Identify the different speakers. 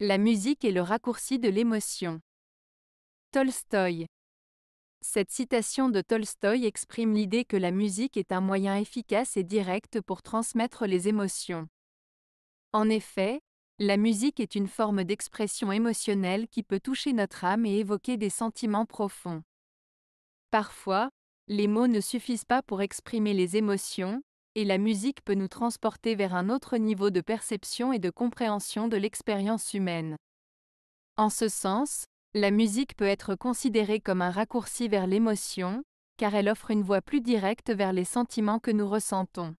Speaker 1: La musique est le raccourci de l'émotion. Tolstoï. Cette citation de Tolstoï exprime l'idée que la musique est un moyen efficace et direct pour transmettre les émotions. En effet, la musique est une forme d'expression émotionnelle qui peut toucher notre âme et évoquer des sentiments profonds. Parfois, les mots ne suffisent pas pour exprimer les émotions, et la musique peut nous transporter vers un autre niveau de perception et de compréhension de l'expérience humaine. En ce sens, la musique peut être considérée comme un raccourci vers l'émotion, car elle offre une voie plus directe vers les sentiments que nous ressentons.